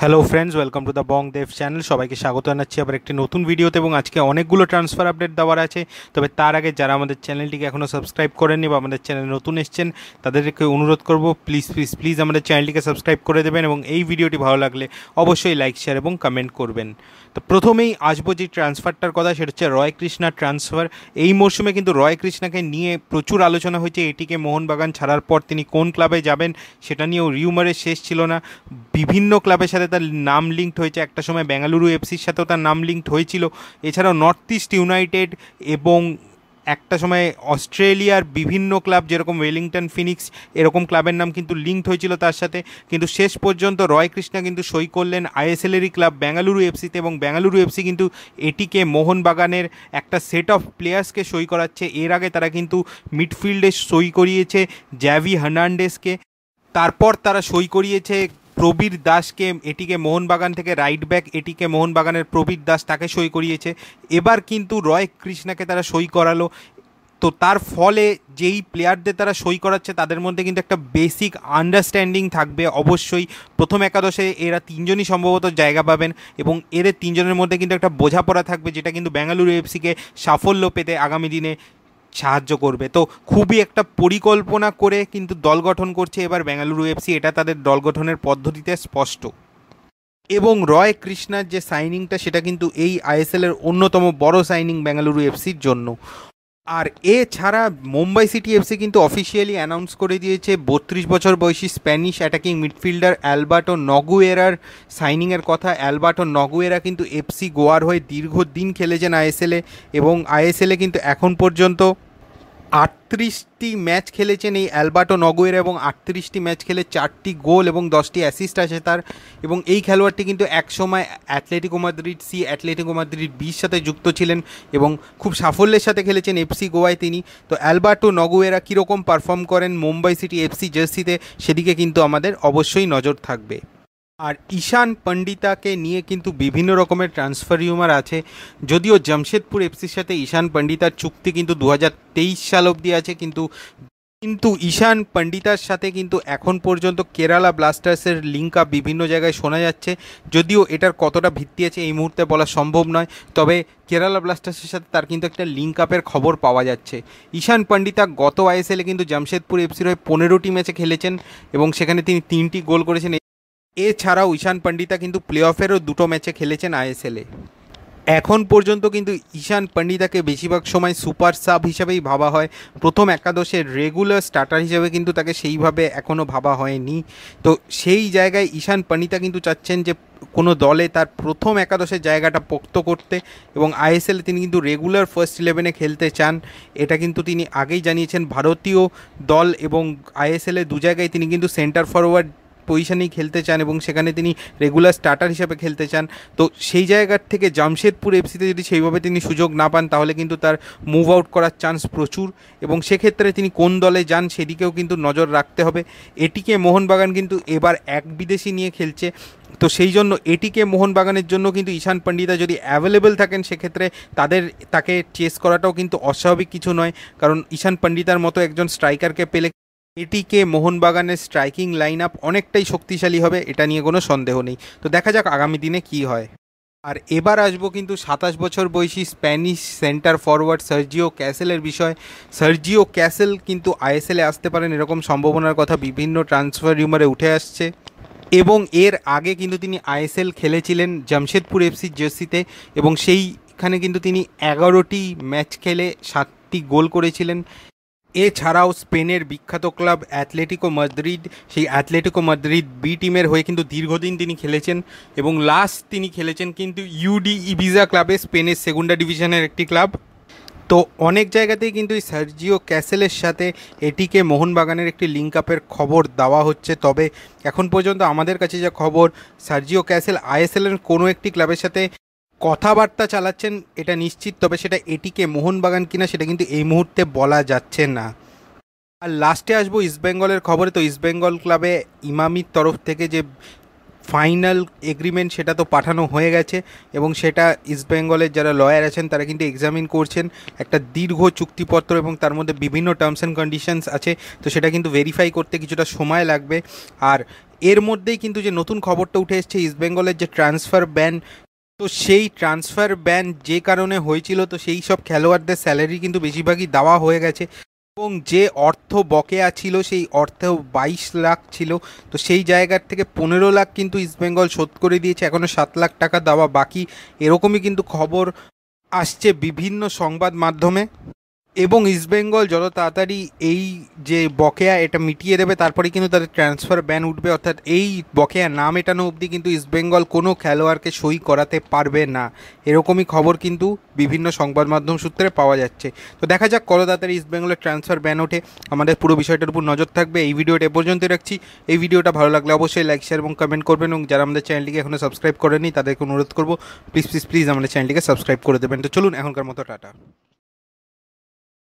hello friends welcome to the Bong Dev channel সবাইকে স্বাগত জানাচ্ছি আবার একটি নতুন ভিডিওতে এবং আজকে অনেকগুলো ট্রান্সফার আপডেট দেওয়ার আছে তবে তার আগে যারা আমাদের চ্যানেলটিকে এখনও সাবস্ক্রাইব করেননি বা আমাদের চ্যানেল নতুন এসছেন তাদেরকে অনুরোধ করব প্লিজ প্লিজ প্লিজ আমাদের চ্যানেলটিকে সাবস্ক্রাইব করে দেবেন এবং এই ভিডিওটি ভালো লাগলে অবশ্যই লাইক শেয়ার এবং কমেন্ট করবেন তো প্রথমেই আসবো যে ট্রান্সফারটার কথা সেটা হচ্ছে রয় কৃষ্ণা ট্রান্সফার এই মরশুমে কিন্তু রয় কৃষ্ণাকে নিয়ে প্রচুর আলোচনা হয়েছে এটিকে মোহনবাগান ছাড়ার পর তিনি কোন ক্লাবে যাবেন সেটা নিয়েও রিউমারের শেষ ছিল না বিভিন্ন ক্লাবের সাথে সাথে তার নাম লিঙ্কড হয়েছে একটা সময় বেঙ্গালুরু এফসির সাথেও তার নাম লিঙ্কড হয়েছিল এছাড়াও নর্থ ইস্ট ইউনাইটেড এবং একটা সময় অস্ট্রেলিয়ার বিভিন্ন ক্লাব যেরকম ওয়েলিংটন ফিনিক্স এরকম ক্লাবের নাম কিন্তু লিঙ্কড হয়েছিল তার সাথে কিন্তু শেষ পর্যন্ত রয় কৃষ্ণা কিন্তু সই করলেন আইএসএলেরই ক্লাব বেঙ্গালুরু এফসিতে এবং বেঙ্গালুরু এফসি কিন্তু এটিকে মোহনবাগানের একটা সেট অফ প্লেয়ার্সকে সই করাচ্ছে এর আগে তারা কিন্তু মিডফিল্ডে সই করিয়েছে জ্যাভি হার্নান্ডেসকে তারপর তারা সই করিয়েছে প্রবীর দাসকে এটিকে মোহনবাগান থেকে রাইট ব্যাক এটিকে মোহনবাগানের প্রবীর দাস তাকে সই করিয়েছে এবার কিন্তু রয় কৃষ্ণাকে তারা সই করালো তো তার ফলে যেই প্লেয়ারদের তারা সই করাচ্ছে তাদের মধ্যে কিন্তু একটা বেসিক আন্ডারস্ট্যান্ডিং থাকবে অবশ্যই প্রথম একাদশে এরা তিনজনই সম্ভবত জায়গা পাবেন এবং এদের তিনজনের মধ্যে কিন্তু একটা বোঝাপড়া থাকবে যেটা কিন্তু বেঙ্গালুরু এফসিকে সাফল্য পেতে আগামী দিনে সাহায্য করবে তো খুবই একটা পরিকল্পনা করে কিন্তু দল গঠন করছে এবার বেঙ্গালুরু এফসি এটা তাদের দল গঠনের পদ্ধতিতে স্পষ্ট এবং রয় কৃষ্ণার যে সাইনিংটা সেটা কিন্তু এই আইএসএলের অন্যতম বড় সাইনিং বেঙ্গালুরু এফসির জন্য আর এছাড়া মুম্বাই সিটি এফসি কিন্তু অফিসিয়ালি অ্যানাউন্স করে দিয়েছে বত্রিশ বছর বয়সী স্প্যানিশ অ্যাটাকিং মিডফিল্ডার অ্যালবার্টো নগুয়েরার সাইনিংয়ের কথা অ্যালবার্টো নগুয়েরা কিন্তু এফসি গোয়ার হয়ে দীর্ঘদিন খেলেছেন আইএসএলে এবং আইএসএলে কিন্তু এখন পর্যন্ত আটত্রিশটি ম্যাচ খেলেছেন এই অ্যালবার্টো নগোয়ের এবং আটত্রিশটি ম্যাচ খেলে চারটি গোল এবং দশটি অ্যাসিস্ট আছে তার এবং এই খেলোয়াড়টি কিন্তু একসময় Atletico Madrid C Atletico Madrid বির সাথে যুক্ত ছিলেন এবং খুব সাফল্যের সাথে খেলেছেন এফসি গোয়ায় তিনি তো অ্যালবার্টো নগোয়েরা কীরকম পারফর্ম করেন মুম্বাই সিটি এফসি জার্সিতে সেদিকে কিন্তু আমাদের অবশ্যই নজর থাকবে আর ঈশান পণ্ডিতাকে নিয়ে কিন্তু বিভিন্ন রকমের ট্রান্সফার ইউমার আছে যদিও জামশেদপুর এফসির সাথে ঈশান পণ্ডিতার চুক্তি কিন্তু দু তেইশ সাল অবধি আছে কিন্তু কিন্তু ঈশান পণ্ডিতার সাথে কিন্তু এখন পর্যন্ত কেরালা ব্লাস্টার্সের লিঙ্ক আপ বিভিন্ন জায়গায় শোনা যাচ্ছে যদিও এটার কতটা ভিত্তি আছে এই মুহূর্তে বলা সম্ভব নয় তবে কেরালা ব্লাস্টার্সের সাথে তার কিন্তু একটা লিঙ্ক আপের খবর পাওয়া যাচ্ছে ঈশান পণ্ডিতা গত আইএসএলে কিন্তু জামশেদপুর এফসির হয়ে পনেরোটি ম্যাচে খেলেছেন এবং সেখানে তিনি তিনটি গোল করেছেন এছাড়াও ঈশান পণ্ডিতা কিন্তু প্লে অফেরও দুটো ম্যাচে খেলেছেন আইএসএলে এখন পর্যন্ত কিন্তু ঈশান পণ্ডিতাকে বেশিরভাগ সময় সুপার সাব হিসেবেই ভাবা হয় প্রথম একাদশের রেগুলার স্টার্টার হিসেবে কিন্তু তাকে সেইভাবে এখনও ভাবা হয়নি তো সেই জায়গায় ঈশান পণ্ডিতা কিন্তু চাচ্ছেন যে কোনো দলে তার প্রথম একাদশের জায়গাটা পোক্ত করতে এবং আইএসএলে তিনি কিন্তু রেগুলার ফার্স্ট ইলেভেনে খেলতে চান এটা কিন্তু তিনি আগেই জানিয়েছেন ভারতীয় দল এবং আইএসএলে দু জায়গায় তিনি কিন্তু সেন্টার ফরওয়ার্ড পজিশনেই খেলতে চান এবং সেখানে তিনি রেগুলার স্টার্টার হিসাবে খেলতে চান তো সেই জায়গার থেকে জামশেদপুর এফসিতে যদি সেইভাবে তিনি সুযোগ না পান তাহলে কিন্তু তার মুভ আউট করার চান্স প্রচুর এবং সেক্ষেত্রে তিনি কোন দলে যান সেদিকেও কিন্তু নজর রাখতে হবে এটিকে মোহনবাগান কিন্তু এবার এক বিদেশি নিয়ে খেলছে তো সেই জন্য এটিকে মোহনবাগানের জন্য কিন্তু ঈশান পণ্ডিতা যদি অ্যাভেলেবেল থাকেন সেক্ষেত্রে তাদের তাকে চেস করাটাও কিন্তু অস্বাভাবিক কিছু নয় কারণ ঈশান পণ্ডিতার মতো একজন স্ট্রাইকারকে পেলে এটিকে মোহনবাগানের স্ট্রাইকিং লাইন আপ অনেকটাই শক্তিশালী হবে এটা নিয়ে কোনো সন্দেহ নেই তো দেখা যাক আগামী দিনে কি হয় আর এবার আসবো কিন্তু সাতাশ বছর বয়সী স্প্যানিশ সেন্টার ফরওয়ার্ড সার্জিও ক্যাসেলের বিষয় সার্জিও ক্যাসেল কিন্তু আইএসএলে আসতে পারেন এরকম সম্ভাবনার কথা বিভিন্ন ট্রান্সফার রিউমারে উঠে আসছে এবং এর আগে কিন্তু তিনি আইএসএল খেলেছিলেন জামশেদপুর এফসির জার্সিতে এবং সেইখানে কিন্তু তিনি এগারোটি ম্যাচ খেলে সাতটি গোল করেছিলেন এছাড়াও স্পেনের বিখ্যাত ক্লাব অ্যাথলেটিকো মাদ্রিদ সেই অ্যাথলেটিকো মাদ্রিদ বি টিমের হয়ে কিন্তু দীর্ঘদিন তিনি খেলেছেন এবং লাস্ট তিনি খেলেছেন কিন্তু ইউডি ইবিজা ক্লাবে স্পেনের সেগুন্ডা ডিভিশনের একটি ক্লাব তো অনেক জায়গাতেই কিন্তু এই সার্জিও ক্যাসেলের সাথে এটিকে মোহনবাগানের একটি লিঙ্ক আপের খবর দেওয়া হচ্ছে তবে এখন পর্যন্ত আমাদের কাছে যা খবর সার্জিও ক্যাসেল আইএসএলের কোনো একটি ক্লাবের সাথে কথাবার্তা চালাচ্ছেন এটা নিশ্চিত তবে সেটা এটিকে মোহনবাগান কিনা সেটা কিন্তু এই মুহূর্তে বলা যাচ্ছে না আর লাস্টে আসবো ইস্টবেঙ্গলের খবরে তো ইস্টবেঙ্গল ক্লাবে ইমামির তরফ থেকে যে ফাইনাল এগ্রিমেন্ট সেটা তো পাঠানো হয়ে গেছে এবং সেটা ইস্টবেঙ্গলের যারা লয়ার আছেন তারা কিন্তু এক্সামিন করছেন একটা দীর্ঘ চুক্তিপত্র এবং তার মধ্যে বিভিন্ন টার্মস অ্যান্ড কন্ডিশনস আছে তো সেটা কিন্তু ভেরিফাই করতে কিছুটা সময় লাগবে আর এর মধ্যেই কিন্তু যে নতুন খবরটা উঠে এসছে ইস্টবেঙ্গলের যে ট্রান্সফার ব্যান তো সেই ট্রান্সফার ব্যান যে কারণে হয়েছিল তো সেই সব খেলোয়াড়দের স্যালারি কিন্তু বেশিরভাগই দেওয়া হয়ে গেছে এবং যে অর্থ বকেয়া ছিল সেই অর্থ বাইশ লাখ ছিল তো সেই জায়গার থেকে পনেরো লাখ কিন্তু ইস্টবেঙ্গল শোধ করে দিয়েছে এখনও সাত লাখ টাকা দেওয়া বাকি এরকমই কিন্তু খবর আসছে বিভিন্ন সংবাদ মাধ্যমে এবং ইস্টবেঙ্গল যত তাড়াতাড়ি এই যে বকেয়া এটা মিটিয়ে দেবে তারপরে কিন্তু তাদের ট্রান্সফার ব্যান উঠবে অর্থাৎ এই বকেয়া না মেটানো অবধি কিন্তু ইস্টবেঙ্গল কোনো খেলোয়াড়কে সই করাতে পারবে না এরকমই খবর কিন্তু বিভিন্ন সংবাদ মাধ্যম সূত্রে পাওয়া যাচ্ছে তো দেখা যাক কত তাড়াতাড়ি ইস্টবেঙ্গলের ট্রান্সফার ব্যান ওঠে আমাদের পুরো বিষয়টার উপর নজর থাকবে এই ভিডিওটা এ পর্যন্তই রাখছি এই ভিডিওটা ভালো লাগলে অবশ্যই লাইক শেয়ার এবং কমেন্ট করবেন এবং যারা আমাদের চ্যানেলটিকে এখনও সাবস্ক্রাইব করেনি তাদেরকে অনুরোধ করবো প্লিজ প্লিজ প্লিজ আমাদের চ্যানেলটিকে সাবস্ক্রাইব করে দেবেন তো চলুন এখনকার মতো টাটা